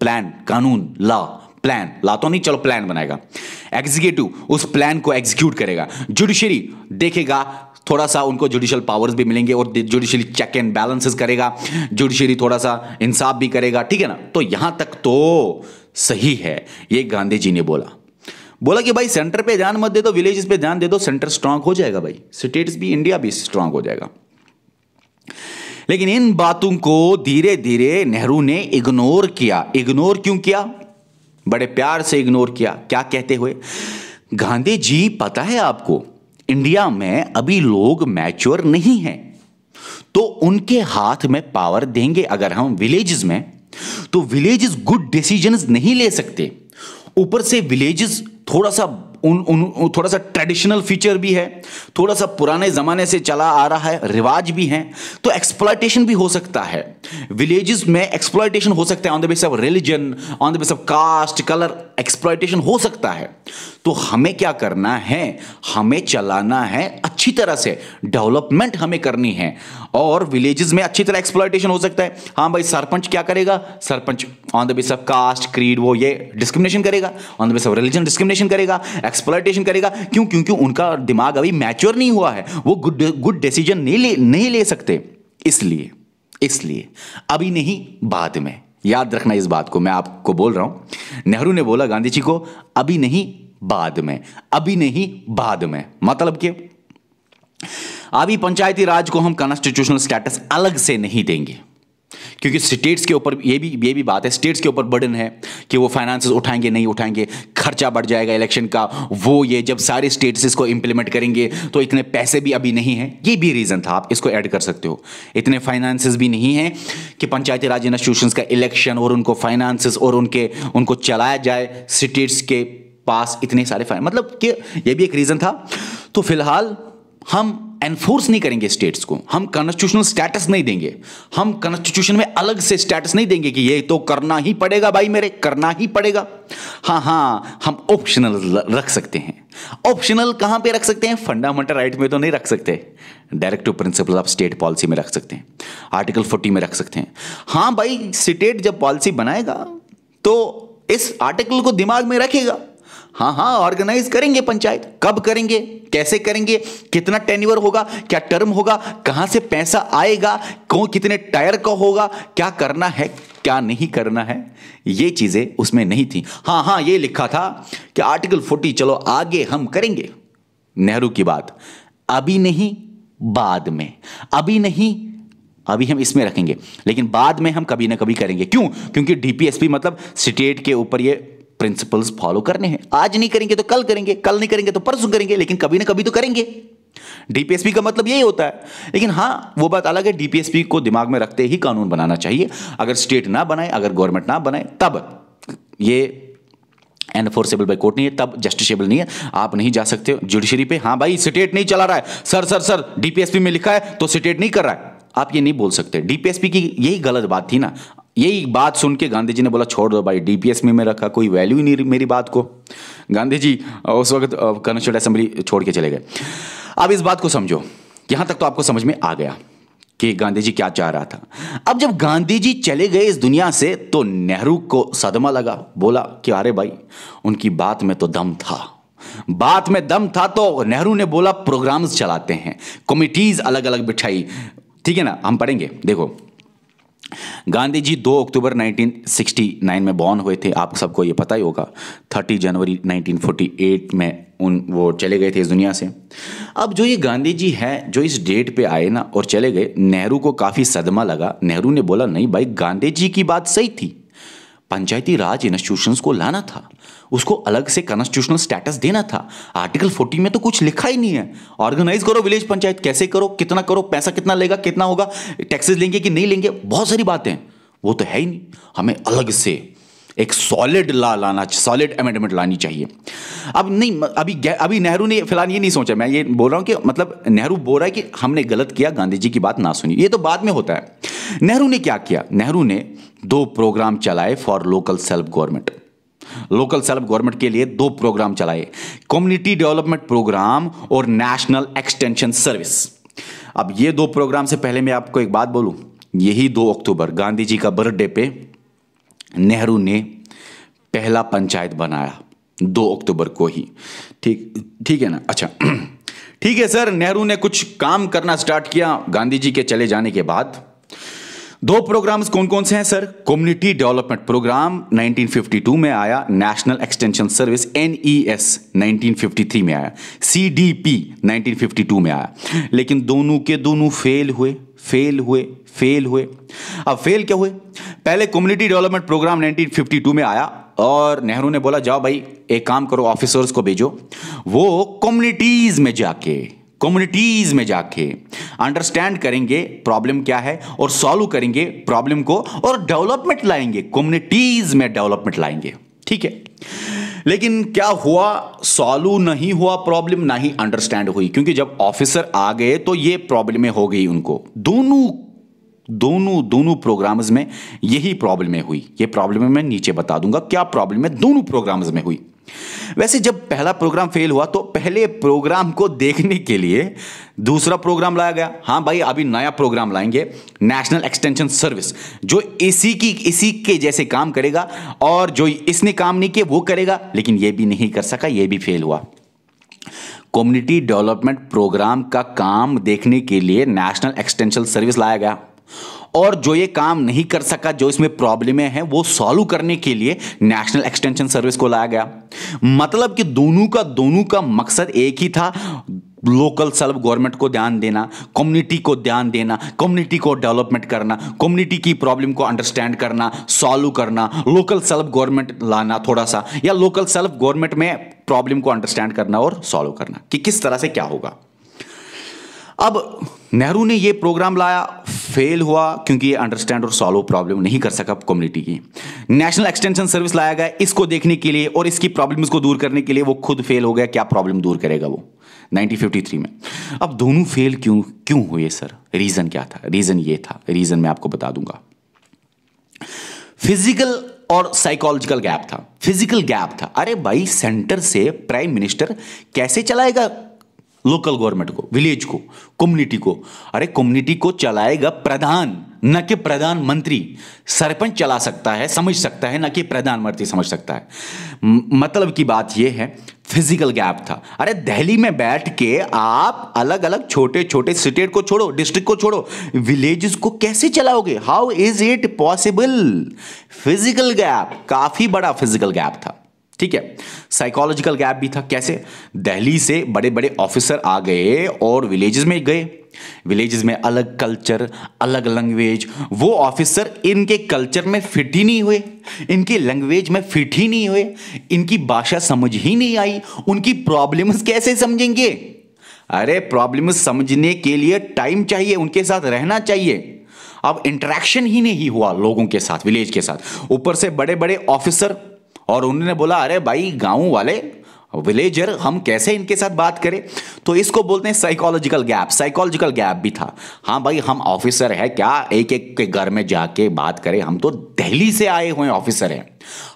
प्लान कानून लॉ प्लान ला तो नहीं चलो प्लान बनाएगा एग्जीक्यूटिव उस प्लान को एग्जीक्यूट करेगा जुडिशरी देखेगा थोड़ा सा उनको जुडिशियल पावर्स भी मिलेंगे और जुडिशली चेक एंड बैलेंसेस करेगा जुडिशरी थोड़ा सा इंसाफ भी करेगा ठीक है ना तो यहां तक तो सही है ये गांधी जी ने बोला बोला कि भाई सेंटर पे ध्यान मत दे दो विलेजेस पे ध्यान दे दो सेंटर स्ट्रांग हो जाएगा भाई स्टेट्स भी इंडिया भी स्ट्रांग हो जाएगा लेकिन इन बातों को धीरे धीरे नेहरू ने इग्नोर किया इग्नोर क्यों किया बड़े प्यार से इग्नोर किया क्या कहते हुए गांधी जी पता है आपको इंडिया में अभी लोग मैच्योर नहीं हैं तो उनके हाथ में पावर देंगे अगर हम विलेजेस में तो विलेजेस गुड डिसीजंस नहीं ले सकते ऊपर से विलेजेस थोड़ा सा उन उन थोड़ा सा ट्रेडिशनल फीचर भी है थोड़ा सा पुराने ज़माने से चला आ रहा है रिवाज भी हैं तो एक्सप्लाइटेशन भी हो सकता है विलेजेस में एक्सप्लाइटेशन हो सकता है on the base of religion on the base of caste colour exploitation हो सकता है तो हमें क्या करना है हमें चलाना है अच्छी तरह से डेवलपमेंट हमें करनी है और विलेजेस में अच्छी तरह एक्सप्लॉयटेशन हो सकता है हाँ भाई सरपंच क्या करेगा sarpanch on the base of caste creed वो ये डिस्क्रिमिनेशन करेगा on the base of religion discrimination करेगा एक्सप्लॉयटेशन करेगा क्यों क्योंकि उनका दिमाग अभी मैच्योर नहीं हुआ है वो गुड गुड डिसीजन नहीं ले नहीं ले सकते इसलिए इसलिए अभी नहीं बाद में याद रखना इस बात को मैं आपको बोल रहा हूं नेहरू ने बोला गांधी जी को अभी नहीं बाद में अभी नहीं बाद में मतलब कि अभी पंचायती राज को हम कॉन्स्टिट्यूशनल स्टेटस अलग से नहीं देंगे क्योंकि स्टेट्स के ऊपर ये भी ये भी बात है स्टेट्स के ऊपर बर्डन है कि वो फाइनेंसेस उठाएंगे नहीं उठाएंगे खर्चा बढ़ जाएगा इलेक्शन का वो ये जब सारे स्टेट्स इसको इंप्लीमेंट करेंगे तो इतने पैसे भी अभी नहीं हैं ये भी रीज़न था आप इसको ऐड कर सकते हो इतने फाइनेंसेस भी नहीं हैं कि पंचायती राज इंस्टीट्यूशन का इलेक्शन और उनको फाइनेंस और उनके उनको चलाया जाए स्टेट्स के पास इतने सारे फाइन मतलब कि ये भी एक रीज़न था तो फिलहाल हम एनफोर्स नहीं करेंगे स्टेट्स को हम कॉन्स्टिट्यूशनल स्टेटस नहीं देंगे हम कॉन्स्टिट्यूशन में अलग से स्टेटस नहीं देंगे कि ये तो करना ही पड़ेगा भाई मेरे करना ही पड़ेगा हाँ हाँ हम ऑप्शनल रख सकते हैं ऑप्शनल कहां पे रख सकते हैं फंडामेंटल राइट में तो नहीं रख सकते directive principle of state policy में रख सकते हैं आर्टिकल फोर्टी में रख सकते हैं हाँ भाई स्टेट जब पॉलिसी बनाएगा तो इस आर्टिकल को दिमाग में रखेगा हाँ हाँ ऑर्गेनाइज करेंगे पंचायत कब करेंगे कैसे करेंगे कितना टेन्यूअर होगा क्या टर्म होगा कहाँ से पैसा आएगा कौन कितने टायर का होगा क्या करना है क्या नहीं करना है ये चीज़ें उसमें नहीं थी हाँ हाँ ये लिखा था कि आर्टिकल फोर्टी चलो आगे हम करेंगे नेहरू की बात अभी नहीं बाद में अभी नहीं अभी हम इसमें रखेंगे लेकिन बाद में हम कभी ना कभी करेंगे क्यों क्योंकि डीपीएसपी मतलब स्टेट के ऊपर ये प्रिंसिपल्स फॉलो करने हैं आज नहीं करेंगे तो कल करेंगे कल नहीं करेंगे तो परसों करेंगे लेकिन कभी ना कभी तो करेंगे डीपीएसपी का मतलब यही होता है लेकिन हाँ वो बात अलग है डीपीएसपी को दिमाग में रखते ही कानून बनाना चाहिए अगर स्टेट ना बनाए अगर गवर्नमेंट ना बनाए तब ये एनफोर्सेबल बाई कोर्ट नहीं है तब जस्टिसेबल नहीं है आप नहीं जा सकते जुडिशरी पे हाँ भाई स्टेट नहीं चला रहा है सर सर सर डीपीएसपी में लिखा है तो स्टेट नहीं कर रहा है आप ये नहीं बोल सकते डीपीएसपी की यही गलत बात थी ना यही बात सुन के गांधी जी ने बोला छोड़ दो भाई डीपीएस में मैं रखा कोई वैल्यू ही नहीं मेरी बात को गांधी जी उस वक्त कॉन्स्टिट्यूट असेंबली छोड़ के चले गए अब इस बात को समझो यहां तक तो आपको समझ में आ गया कि गांधी जी क्या चाह रहा था अब जब गांधी जी चले गए इस दुनिया से तो नेहरू को सदमा लगा बोला कि अरे भाई उनकी बात में तो दम था बात में दम था तो नेहरू ने बोला प्रोग्राम्स चलाते हैं कमिटीज अलग अलग बिठाई ठीक है ना हम पढ़ेंगे देखो गांधी जी 2 अक्टूबर 1969 में बॉर्न हुए थे आप सबको ये पता ही होगा 30 जनवरी 1948 में उन वो चले गए थे इस दुनिया से अब जो ये गांधी जी हैं जो इस डेट पे आए ना और चले गए नेहरू को काफ़ी सदमा लगा नेहरू ने बोला नहीं भाई गांधी जी की बात सही थी पंचायती राज इंस्टीट्यूशंस को लाना था उसको अलग से कॉन्स्टिट्यूशनल स्टेटस देना था आर्टिकल 40 में तो कुछ लिखा ही नहीं है ऑर्गेनाइज करो विलेज पंचायत कैसे करो कितना करो पैसा कितना लेगा कितना होगा टैक्सेस लेंगे कि नहीं लेंगे बहुत सारी बातें वो तो है ही नहीं हमें अलग से एक सॉलिड ला लाना सॉलिड अमेंडमेंट लानी चाहिए अब नहीं अभी अभी नेहरू ने फिलहाल ये नहीं सोचा मैं ये बोल रहा हूँ कि मतलब नेहरू बोल रहा है कि हमने गलत किया गांधी जी की बात ना सुनी ये तो बाद में होता है नेहरू ने क्या किया नेहरू ने दो प्रोग्राम चलाए for local self government local self government के लिए दो प्रोग्राम चलाए कम्युनिटी डेवलपमेंट प्रोग्राम और नेशनल एक्सटेंशन सर्विस अब ये दो प्रोग्राम से पहले मैं आपको एक बात बोलूं यही दो अक्टूबर गांधी जी का बर्थडे पे नेहरू ने पहला पंचायत बनाया दो अक्टूबर को ही ठीक ठीक है ना अच्छा <clears throat> ठीक है सर नेहरू ने कुछ काम करना स्टार्ट किया गांधी जी के चले जाने के बाद दो प्रोग्राम्स कौन कौन से हैं सर कम्युनिटी डेवलपमेंट प्रोग्राम 1952 में आया नेशनल एक्सटेंशन सर्विस एन 1953 में आया सीडीपी 1952 में आया लेकिन दोनों के दोनों फेल हुए फेल हुए फेल हुए अब फेल क्या हुए पहले कम्युनिटी डेवलपमेंट प्रोग्राम 1952 में आया और नेहरू ने बोला जाओ भाई एक काम करो ऑफिसर्स को भेजो वो कम्युनिटीज में जाके कम्युनिटीज़ में जाके अंडरस्टैंड करेंगे प्रॉब्लम क्या है और सॉल्व करेंगे प्रॉब्लम को और डेवलपमेंट लाएंगे कम्युनिटीज़ में डेवलपमेंट लाएंगे ठीक है लेकिन क्या हुआ सॉल्व नहीं हुआ प्रॉब्लम ना ही अंडरस्टैंड हुई क्योंकि जब ऑफिसर आ गए तो ये प्रॉब्लमें हो गई उनको दोनों दोनों दोनों प्रोग्राम्स में यही प्रॉब्लमें हुई ये प्रॉब्लम मैं नीचे बता दूंगा क्या प्रॉब्लम है दोनों प्रोग्राम्स में हुई वैसे जब पहला प्रोग्राम फेल हुआ तो पहले प्रोग्राम को देखने के लिए दूसरा प्रोग्राम लाया गया हाँ भाई अभी नया प्रोग्राम लाएंगे नेशनल एक्सटेंशन सर्विस जो इसी की इसी के जैसे काम करेगा और जो इसने काम नहीं किया वो करेगा लेकिन ये भी नहीं कर सका ये भी फेल हुआ कम्युनिटी डेवलपमेंट प्रोग्राम का काम देखने के लिए नेशनल एक्सटेंशन सर्विस लाया गया और जो ये काम नहीं कर सका जो इसमें प्रॉब्लमें हैं वो सॉल्व करने के लिए नेशनल एक्सटेंशन सर्विस को लाया गया मतलब कि दोनों का दोनों का मकसद एक ही था लोकल सेल्फ गवर्नमेंट को ध्यान देना कम्युनिटी को ध्यान देना कम्युनिटी को डेवलपमेंट करना कम्युनिटी की प्रॉब्लम को अंडरस्टैंड करना सॉल्व करना लोकल सेल्फ गवर्नमेंट लाना थोड़ा सा या लोकल सेल्फ गवर्नमेंट में प्रॉब्लम को अंडरस्टैंड करना और सॉल्व करना कि किस तरह से क्या होगा अब नेहरू ने ये प्रोग्राम लाया फेल हुआ क्योंकि ये अंडरस्टैंड और सॉल्व प्रॉब्लम नहीं कर सका कम्युनिटी की नेशनल एक्सटेंशन सर्विस लाया गया इसको देखने के लिए और इसकी प्रॉब्लम्स को दूर करने के लिए वो खुद फेल हो गया क्या प्रॉब्लम दूर करेगा वो 1953 में अब दोनों फेल क्यों क्यों हुए सर रीज़न क्या था रीज़न ये था रीज़न मैं आपको बता दूंगा फिजिकल और साइकोलॉजिकल गैप था फिजिकल गैप था अरे भाई सेंटर से प्राइम मिनिस्टर कैसे चलाएगा लोकल गवर्नमेंट को विलेज को कम्युनिटी को अरे कम्युनिटी को चलाएगा प्रधान न कि प्रधानमंत्री सरपंच चला सकता है समझ सकता है न कि प्रधानमंत्री समझ सकता है मतलब की बात यह है फिजिकल गैप था अरे दिल्ली में बैठ के आप अलग अलग छोटे छोटे स्टेट को छोड़ो डिस्ट्रिक्ट को छोड़ो विलेजेस को कैसे चलाओगे how is it possible physical gap काफी बड़ा फिजिकल गैप था ठीक है साइकोलॉजिकल गैप भी था कैसे दिल्ली से बड़े बड़े ऑफिसर आ गए और विलेजेस में गए विलेजेस में अलग कल्चर अलग लैंग्वेज वो ऑफिसर इनके कल्चर में फिट ही नहीं हुए इनके लैंग्वेज में फिट ही नहीं हुए इनकी भाषा समझ ही नहीं आई उनकी प्रॉब्लम्स कैसे समझेंगे अरे प्रॉब्लम समझने के लिए टाइम चाहिए उनके साथ रहना चाहिए अब इंटरेक्शन ही नहीं हुआ लोगों के साथ विलेज के साथ ऊपर से बड़े बड़े ऑफिसर और उन्होंने बोला अरे भाई गाँव वाले विलेजर हम कैसे इनके साथ बात करें तो इसको बोलते हैं साइकोलॉजिकल गैप साइकोलॉजिकल गैप भी था हाँ भाई हम ऑफिसर है क्या एक एक के घर में जाके बात करें हम तो दिल्ली से आए हुए ऑफिसर हैं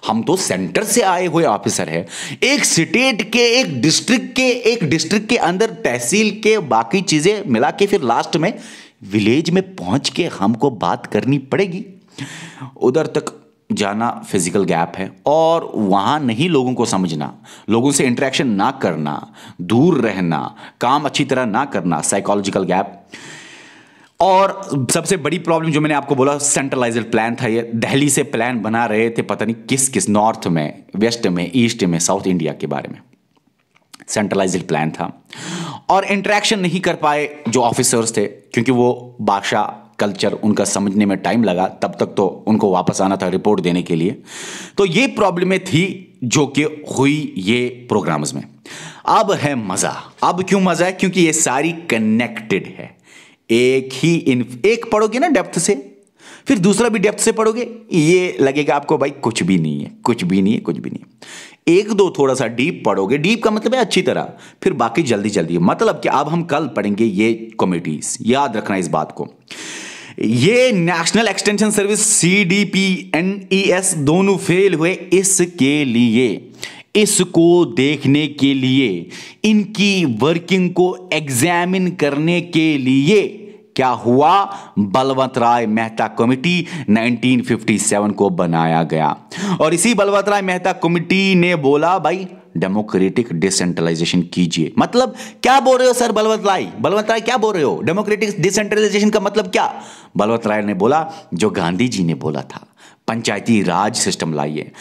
हम तो सेंटर से आए हुए ऑफिसर हैं एक स्टेट के एक डिस्ट्रिक्ट के एक डिस्ट्रिक्ट के अंदर तहसील के बाकी चीज़ें मिला के फिर लास्ट में विलेज में पहुंच के हमको बात करनी पड़ेगी उधर तक जाना फिज़िकल गैप है और वहाँ नहीं लोगों को समझना लोगों से इंटरेक्शन ना करना दूर रहना काम अच्छी तरह ना करना साइकोलॉजिकल गैप और सबसे बड़ी प्रॉब्लम जो मैंने आपको बोला सेंट्रलाइज प्लान था ये दिल्ली से प्लान बना रहे थे पता नहीं किस किस नॉर्थ में वेस्ट में ईस्ट में साउथ इंडिया के बारे में सेंट्रलाइज प्लान था और इंट्रैक्शन नहीं कर पाए जो ऑफिसर्स थे क्योंकि वो बादशाह कल्चर उनका समझने में टाइम लगा तब तक तो उनको वापस आना था रिपोर्ट देने के लिए तो ये प्रॉब्लमें थी जो कि हुई ये प्रोग्राम्स में अब है मज़ा अब क्यों मज़ा है क्योंकि ये सारी कनेक्टेड है एक ही इन एक पढ़ोगे ना डेप्थ से फिर दूसरा भी डेप्थ से पढ़ोगे ये लगेगा आपको भाई कुछ भी नहीं है कुछ भी नहीं है कुछ भी नहीं है एक दो थोड़ा सा डीप पढ़ोगे डीप का मतलब है अच्छी तरह फिर बाकी जल्दी जल्दी मतलब कि अब हम कल पढ़ेंगे ये कॉमेडीज याद रखना इस बात को ये national extension service C D P N E S दोनों फेल हुए इसके लिए इसको देखने के लिए इनकी वर्किंग को एग्जामिन करने के लिए क्या हुआ बलवंत राय मेहता कमेटी 1957 को बनाया गया और इसी बलवंत राय मेहता कमेटी ने बोला भाई डेमोक्रेटिक डिसेंट्रलाइजेशन कीजिए मतलब क्या बोल रहे हो सर बलवंत राय बलवंत राय क्या बोल रहे हो डेमोक्रेटिक डिसेंट्रलाइजेशन का मतलब क्या बलवंत राय ने बोला जो गांधी जी ने बोला था पंचायती राज सिस्टम लाइए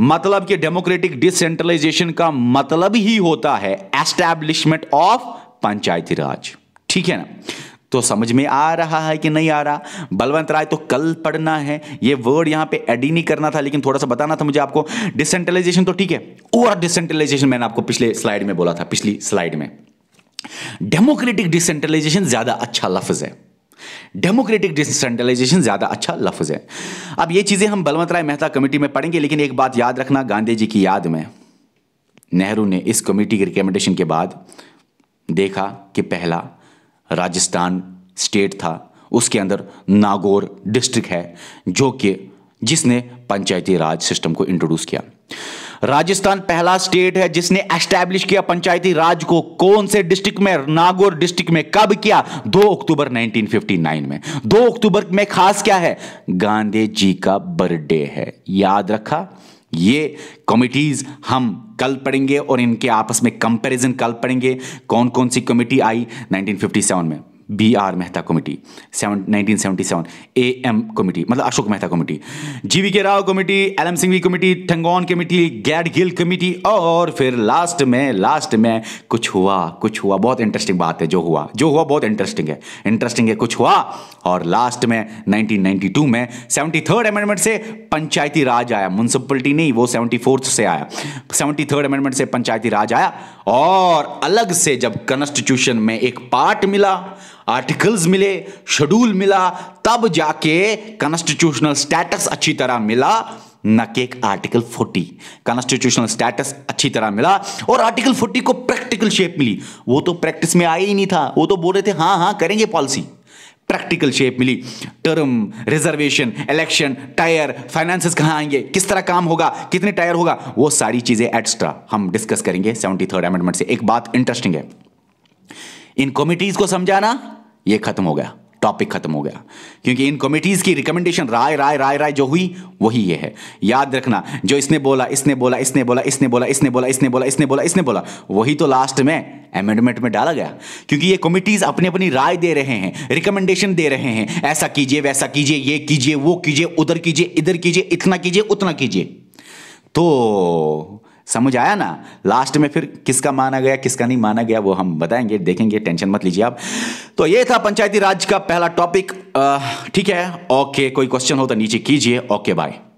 मतलब कि डेमोक्रेटिक डिसेंट्रलाइजेशन का मतलब ही होता है एस्टैब्लिशमेंट ऑफ पंचायती राज ठीक है ना तो समझ में आ रहा है कि नहीं आ रहा बलवंत राय तो कल पढ़ना है ये वर्ड यहां पे एड ही नहीं करना था लेकिन थोड़ा सा बताना था मुझे आपको डिसेंट्रलाइजेशन तो ठीक है और डिसेंट्रलाइजेशन मैंने आपको पिछले स्लाइड में बोला था पिछली स्लाइड में डेमोक्रेटिक डिसेंट्रलाइजेशन ज्यादा अच्छा लफ्ज है डेमोक्रेटिक डिसेंट्रलाइजेशन ज्यादा अच्छा लफ्ज है अब ये चीजें हम बलवंत राय मेहता कमेटी में पढ़ेंगे लेकिन एक बात याद रखना गांधी जी की याद में नेहरू ने इस कमेटी के रिकमेंडेशन के बाद देखा कि पहला राजस्थान स्टेट था उसके अंदर नागौर डिस्ट्रिक्ट है जो कि जिसने पंचायती राज सिस्टम को इंट्रोड्यूस किया राजस्थान पहला स्टेट है जिसने एस्टैब्लिश किया पंचायती राज को कौन से डिस्ट्रिक्ट में नागौर डिस्ट्रिक्ट में कब किया 2 अक्टूबर 1959 में 2 अक्टूबर में खास क्या है गांधी जी का बर्थडे है याद रखा ये कमिटीज़ हम कल पढ़ेंगे और इनके आपस में कंपैरिजन कल पढ़ेंगे कौन कौन सी कमेटी आई 1957 में B R Mehta committee seven nineteen seventy seven A M committee मतलब Ashok Mehta committee G V K Rao committee L M Singhvi committee Thungon committee Gadgil committee और फिर लास्ट में लास्ट में कुछ हुआ कुछ हुआ बहुत इंटरेस्टिंग बात है जो हुआ जो हुआ बहुत इंटरेस्टिंग है इंटरेस्टिंग है कुछ हुआ और लास्ट में नाइनटीन नाइनटी टू में सेवेंटी थर्ड अमेंडमेंट से पंचायती राज आया म्यूनसिपलिटी नहीं वो सेवेंटी फोर्थ से आया सेवेंटी थर्ड अमेंडमेंट से पंचायती राज आया और अलग से जब कॉन्स्टिट्यूशन में एक पार्ट मिला आर्टिकल्स मिले शेड्यूल मिला तब जाके कॉन्स्टिट्यूशनल स्टेटस अच्छी तरह मिला न कि एक आर्टिकल 40 कॉन्स्टिट्यूशनल स्टेटस अच्छी तरह मिला और आर्टिकल 40 को प्रैक्टिकल शेप मिली वो तो प्रैक्टिस में आया ही नहीं था वो तो बोल रहे थे हाँ हाँ करेंगे पॉलिसी प्रैक्टिकल शेप मिली term reservation election tier finances कहाँ आएंगे किस तरह काम होगा कितने टायर होगा वो सारी चीज़ें एक्स्ट्रा हम डिस्कस करेंगे सेवेंटी थर्ड अमेंडमेंट से एक बात इंटरेस्टिंग है इन कमिटीज को समझाना ये खत्म हो गया टॉपिक खत्म हो गया क्योंकि इन कमिटीज की रिकमेंडेशन राय राय राय राय जो हुई वही ये है याद रखना जो इसने बोला इसने बोला इसने बोला इसने बोला इसने बोला इसने बोला इसने बोला इसने बोला वही तो लास्ट में अमेंडमेंट में डाला गया क्योंकि ये कमिटीज अपनी अपनी राय दे रहे हैं रिकमेंडेशन दे रहे हैं ऐसा कीजिए वैसा कीजिए ये कीजिए वो कीजिए उधर कीजिए इधर कीजिए इतना कीजिए उतना कीजिए तो समझ आया ना लास्ट में फिर किसका माना गया किसका नहीं माना गया वो हम बताएंगे देखेंगे टेंशन मत लीजिए आप तो ये था पंचायती राज का पहला टॉपिक ठीक है ओके कोई क्वेश्चन हो तो नीचे कीजिए ओके बाय